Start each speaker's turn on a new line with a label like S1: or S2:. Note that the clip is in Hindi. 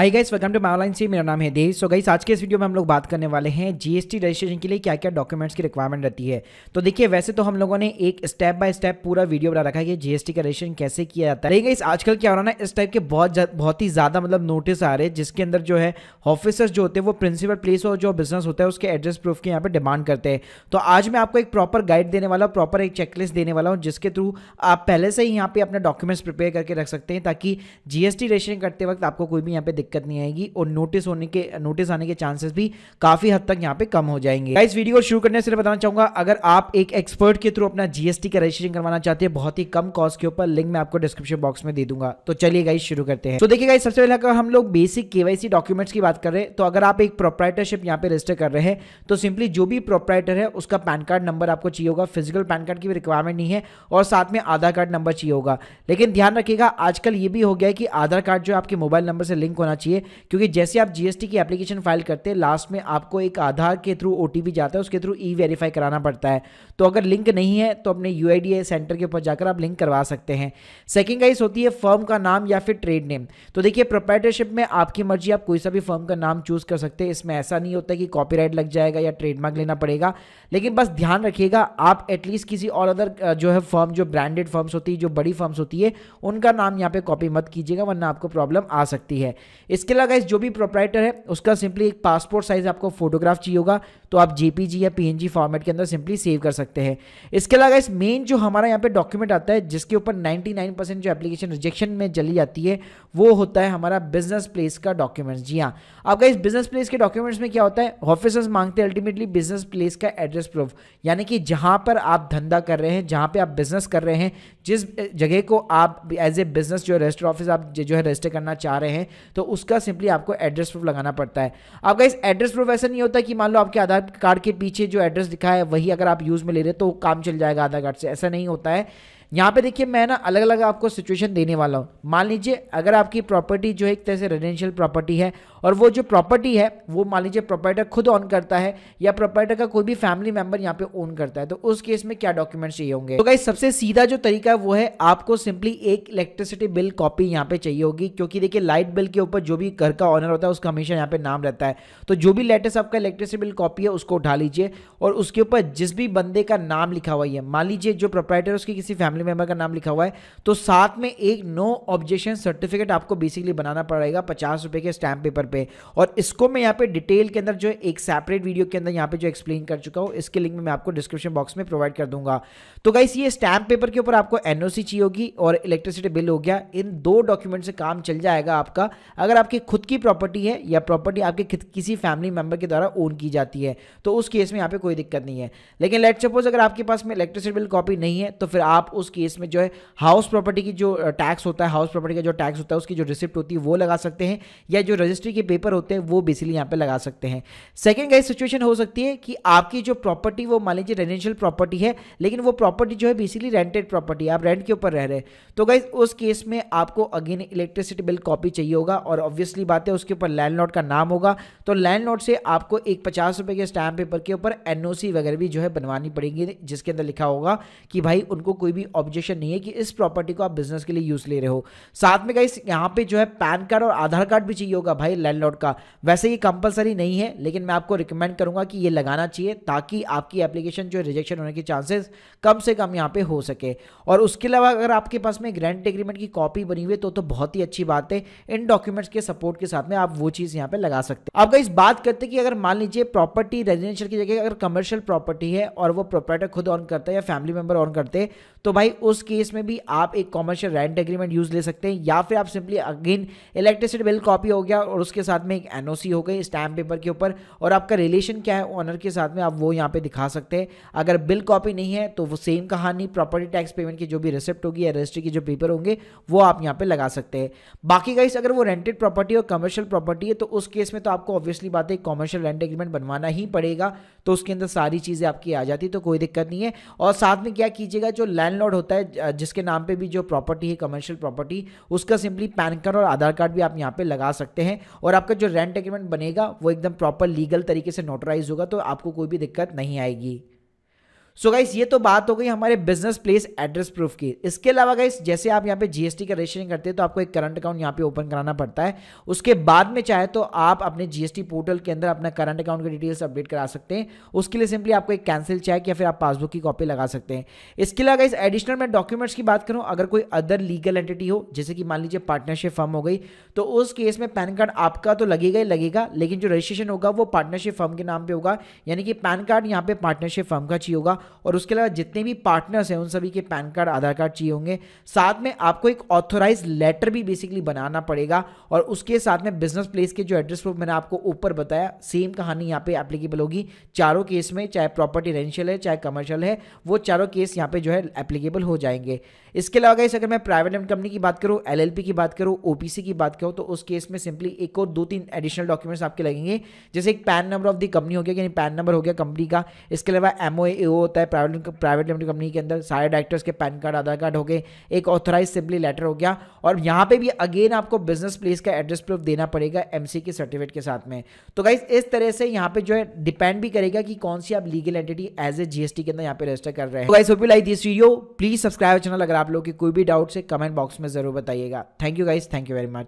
S1: hi guys welcome to my से मेरा नाम है देव सो गाइस आज के इस वीडियो में हम लोग बात करने वाले हैं जीएसटी रजिस्ट्रेशन के लिए क्या क्या डॉक्यूमेंट्स की रिक्वायरमेंट रहती है तो देखिए वैसे तो हम लोगों ने एक स्टेप बाय स्टेप पूरा वीडियो बना रखा है कि जीएसटी का रजिस्ट्रेशन कैसे किया जाता है गाइस तो आजकल क्या हो रहा है इस टाइप के बहुत बहुत ही ज्यादा मतलब नोटिस आ रहे हैं जिसके अंदर जो है ऑफिसर्स जो होते हैं वो प्रिंसिपल प्लेस और जो बिजनेस होता है उसके एड्रेस प्रूफ के यहाँ पर डिमांड करते हैं तो आज मैं आपको एक प्रॉपर गाइड देने वाला हूँ प्रॉपर एक चेकलिस्ट देने वाला हूँ जिसके थ्रू आप पहले से ही यहाँ पे अपने डॉक्यूमेंट्स प्रिपेयर करके रख सकते हैं ताकि जीएसटी रजिस्ट्रेशन करते वक्त आपको कोई भी यहाँ पे दिक्कत नहीं आएगी और नोटिस होने के नोटिस आने के चांसेस भी काफी हद तक यहाँ पे कम हो जाएंगे इस वीडियो को शुरू करने से बताना चाहूंगा अगर आप एक एक्सपर्ट के थ्रू अपना जीएसटी का रजिस्ट्रेशन करवाना चाहते हैं बहुत ही कम कॉस्ट के ऊपर लिंक मैं आपको डिस्क्रिप्शन बॉक्स में दे दूंगा तो चलिए गाइस शुरू करते हैं तो देखिए गाइस सबसे पहले अगर हम लोग बेसिक केवाईसी डॉक्यूमेंट्स की बात कर रहे हैं तो अगर आप एक प्रोपराइटरशिप यहाँ पे रजिस्टर कर रहे हैं तो सिंपली जो भी प्रोपराइटर है उसका पैन कार्ड नंबर आपको चाहिए होगा फिजिकल पैन कार्ड की भी रिक्वायरमेंट नहीं है और साथ में आधार कार्ड नंबर चाहिए होगा लेकिन ध्यान रखिएगा आजकल ये भी हो गया है कि आधार कार्ड जो आपके मोबाइल नंबर से लिंक होना होना चाहिए क्योंकि जैसे आप जीएसटी की एप्लीकेशन फाइल करते हैं लास्ट में आपको एक आधार के थ्रू ओटीपी जाता है उसके थ्रू ई वेरीफाई कराना पड़ता है तो अगर लिंक नहीं है तो अपने यू सेंटर के ऊपर जाकर आप लिंक करवा सकते हैं सेकेंड गाइस होती है फर्म का नाम या फिर ट्रेड नेम तो देखिए प्रोपेटरशिप में आपकी मर्जी आप कोई सा भी फर्म का नाम चूज कर सकते हैं इसमें ऐसा नहीं होता कि कॉपी लग जाएगा या ट्रेडमार्क लेना पड़ेगा लेकिन बस ध्यान रखिएगा आप एटलीस्ट किसी और अदर जो है फर्म जो ब्रांडेड फर्म्स होती है जो बड़ी फर्म्स होती है उनका नाम यहाँ पे कॉपी मत कीजिएगा वरना आपको प्रॉब्लम आ सकती है इसके अलावा इस जो भी प्रोपराइटर है उसका सिंपली एक पासपोर्ट साइज आपको फोटोग्राफ चाहिए होगा तो आप जेपीजी या पीएनजी फॉर्मेट के अंदर सिंपली सेव कर सकते हैं इसके अलावा इस मेन जो हमारा यहाँ पे डॉक्यूमेंट आता है जिसके ऊपर 99% जो एप्लीकेशन रिजेक्शन में जली जाती है वो होता है हमारा बिजनेस प्लेस का डॉक्यूमेंट्स जी हाँ आपका इस बिजनेस प्लेस के डॉक्यूमेंट्स में क्या होता है ऑफिसर्स मांगते हैं अल्टीमेटली बिजनेस प्लेस का एड्रेस प्रूफ यानी कि जहाँ पर आप धंधा कर रहे हैं जहाँ पर आप बिजनेस कर रहे हैं जिस जगह को आप एज ए बिजनेस जो रजिस्टर ऑफिस आप जो है रजिस्टर करना चाह रहे हैं तो उसका सिंपली आपको एड्रेस प्रूफ लगाना पड़ता है आपका इस एड्रेस प्रूफ ऐसा नहीं होता कि मान लो आपके आधार कार्ड के पीछे जो एड्रेस दिखा है वही अगर आप यूज़ में ले रहे तो काम चल जाएगा आधार कार्ड से ऐसा नहीं होता है यहाँ पे देखिए मैं ना अलग अलग आपको सिचुएशन देने वाला हूँ मान लीजिए अगर आपकी प्रॉपर्टी जो है एक तरह से रेजिडेंशियल प्रॉपर्टी है और वो जो प्रॉपर्टी है वो मान लीजिए प्रोपराइटर खुद ऑन करता है या प्रोपराइटर का कोई भी फैमिली मेंबर यहाँ पे ओन करता है तो उस केस में क्या डॉक्यूमेंट्स चाहिए होंगे तो भाई सबसे सीधा जो तरीका है वो है आपको सिंपली एक इलेक्ट्रिसिटी बिल कॉपी यहाँ पे चाहिए होगी क्योंकि देखिए लाइट बिल के ऊपर जो भी घर का ऑनर होता है उसका हमेशा यहाँ पे नाम रहता है तो जो भी लेटेस्ट आपका इलेक्ट्रिसिटी बिल कॉपी है उसको उठा लीजिए और उसके ऊपर जिस भी बंदे का नाम लिखा हुआ है मान लीजिए जो प्रोपराइटर उसकी किसी फैमिली फैमिली मेंबर का नाम लिखा हुआ है तो साथ में एक नो ऑब्जेक्शन सर्टिफिकेट आपको बेसिकली बनाना पड़ेगा पचास रुपए के स्टैंप पेपर पे और इसको मैं यहाँ पे डिटेल के अंदर जो एक सेपरेट वीडियो के अंदर यहाँ पे जो एक्सप्लेन कर चुका हूँ इसके लिंक मैं आपको डिस्क्रिप्शन बॉक्स में प्रोवाइड कर दूंगा तो गाइस ये स्टैंप पेपर के ऊपर आपको एनओसी चाहिए होगी और इलेक्ट्रिसिटी बिल हो गया इन दो डॉक्यूमेंट से काम चल जाएगा आपका अगर आपकी खुद की प्रॉपर्टी है या प्रॉपर्टी आपके किसी फैमिली मेंबर के द्वारा ओन की जाती है तो उस केस में यहाँ पे कोई दिक्कत नहीं है लेकिन लेट सपोज अगर आपके पास में इलेक्ट्रिसिटी बिल कॉपी नहीं है तो फिर आप उस उस केस में जो है हाउस प्रॉपर्टी की जो टैक्स होता है हाउस प्रॉपर्टी का जो टैक्स होता है उसकी जो रिसिप्ट होती है वो लगा सकते हैं या जो रजिस्ट्री के पेपर होते हैं वो बेसिकली यहाँ पे लगा सकते हैं सेकेंड गाइज सिचुएशन हो सकती है कि आपकी जो प्रॉपर्टी वो मान लीजिए रेजिडेंशियल प्रॉपर्टी है लेकिन वो प्रॉपर्टी जो है बेसिकली रेंटेड प्रॉपर्टी आप रेंट के ऊपर रह रहे हैं तो गाइज उस केस में आपको अगेन इलेक्ट्रिसिटी बिल कॉपी चाहिए होगा और ऑब्वियसली बात है उसके ऊपर लैंड का नाम होगा तो लैंड से आपको एक पचास रुपए के स्टैम्प पेपर के ऊपर एनओसी वगैरह भी जो है बनवानी पड़ेगी जिसके अंदर लिखा होगा कि भाई उनको कोई भी ऑब्जेक्शन नहीं है कि इस प्रॉपर्टी को आप बिजनेस के लिए यूज़ ले रहे हो साथ में गाइस यहाँ पे जो है पैन कार्ड और आधार कार्ड भी चाहिए होगा भाई लैंडलॉर्ड का वैसे ये कंपलसरी नहीं है लेकिन मैं आपको रिकमेंड करूंगा कि ये लगाना चाहिए ताकि आपकी एप्लीकेशन जो है रिजेक्शन होने के चांसेस कम से कम यहाँ पे हो सके और उसके अलावा अगर आपके पास में ग्रेंट एग्रीमेंट की कॉपी बनी हुई तो, तो बहुत ही अच्छी बात है इन डॉक्यूमेंट्स के सपोर्ट के साथ में आप वो चीज़ यहाँ पे लगा सकते हैं आप इस बात करते कि अगर मान लीजिए प्रॉपर्टी रेजिडेंशियल की जगह अगर कमर्शियल प्रॉपर्टी है और वो प्रोपर्टर खुद ऑन करता है या फैमिली मेंबर ऑन करते हैं तो भाई भाई उस केस में भी आप एक कॉमर्शियल रेंट एग्रीमेंट यूज ले सकते हैं या फिर आप simply again electricity bill copy हो गया और उसके साथ में एक एनओसी हो गई स्टैम्प पेपर के ऊपर और आपका रिलेशन क्या है ओनर के साथ में आप वो यहाँ पे दिखा सकते हैं अगर बिल कॉपी नहीं है तो वो सेम कहानी प्रॉपर्टी टैक्स पेमेंट की जो भी रिसिप्ट होगी या रजिस्ट्री के जो पेपर होंगे वो आप यहाँ पे लगा सकते हैं बाकी गाइस अगर वो रेंटेड प्रॉपर्टी और कमर्शियल प्रॉपर्टी है तो उस केस में तो आपको ऑब्वियसली बात है कॉमर्शियल रेंट एग्रीमेंट बनवाना ही पड़ेगा तो उसके अंदर सारी चीज़ें आपकी आ जाती तो कोई दिक्कत नहीं है और साथ में क्या कीजिएगा जो लैंड कार्ड होता है जिसके नाम पे भी जो प्रॉपर्टी है कमर्शियल प्रॉपर्टी उसका सिंपली पैन कार्ड और आधार कार्ड भी आप यहाँ पे लगा सकते हैं और आपका जो रेंट एग्रीमेंट बनेगा वो एकदम प्रॉपर लीगल तरीके से नोटराइज होगा तो आपको कोई भी दिक्कत नहीं आएगी सो so गाइस ये तो बात हो गई हमारे बिजनेस प्लेस एड्रेस प्रूफ की इसके अलावा गाइस जैसे आप यहाँ पे जीएसटी का रजिस्ट्रेशन करते हैं तो आपको एक करंट अकाउंट यहाँ पे ओपन कराना पड़ता है उसके बाद में चाहे तो आप अपने जीएसटी पोर्टल के अंदर अपना करंट अकाउंट की डिटेल्स अपडेट करा सकते हैं उसके लिए सिंपली आपको एक कैंसिल चेक या फिर आप पासबुक की कॉपी लगा सकते हैं इसके अलावा गाइस एडिशनल मैं डॉक्यूमेंट्स की बात करूँ अगर कोई अदर लीगल एंटिटी हो जैसे कि मान लीजिए पार्टनरशिप फर्म हो गई तो उस केस में पैन कार्ड आपका तो लगेगा ही लगेगा लेकिन जो रजिस्ट्रेशन होगा वो पार्टनरशिप फर्म के नाम पर होगा यानी कि पैन कार्ड यहाँ पे पार्टनरशिप फर्म का चाहिए होगा और उसके अलावा जितने भी पार्टनर्स हैं उन सभी के पैन कार्ड आधार कार्ड चाहिए होंगे साथ में आपको एक ऑथोराइज लेटर भी बेसिकली बनाना पड़ेगा और उसके साथ में बिजनेस प्लेस के जो एड्रेस प्रूफ मैंने आपको ऊपर बताया सेम कहानी यहाँ पे एप्लीकेबल होगी चारों केस में चाहे प्रॉपर्टी रेंशियल है चाहे कमर्शियल है वो चारों केस यहाँ पे जो है एप्लीकेबल हो जाएंगे इसके अलावा इस अगर मैं प्राइवेट लिमिट कंपनी की बात करूँ एल की बात करूँ ओ की बात करूँ तो उस केस में सिंपली एक और दो तीन एडिशनल डॉक्यूमेंट्स आपके लगेंगे जैसे एक PAN number of the company हो गया यानी पैन नंबर हो गया कंपनी का इसके अलावा एमओ ओ होता है प्राइवेट प्राइवेट लिमिटेड कंपनी के अंदर सारे डायरेक्टर्स के पैन कार्ड आधार कार्ड हो गए एक ऑथोराइज सिंपली लेटर हो गया और यहाँ पे भी अगेन आपको बिजनेस प्लेस का एड्रेस प्रूफ देना पड़ेगा एम के सर्टिफिकेट के साथ में तो गाइज इस तरह से यहाँ पे जो है डिपेंड भी करेगा कि कौन सी आप legal entity as a GST के अंदर यहाँ पे रजिस्टर कर रहे हैं guys like this video please subscribe channel अगर आप लोग की कोई भी डाउट से कमेंट बॉक्स में जरूर बताइएगा thank you guys thank you very much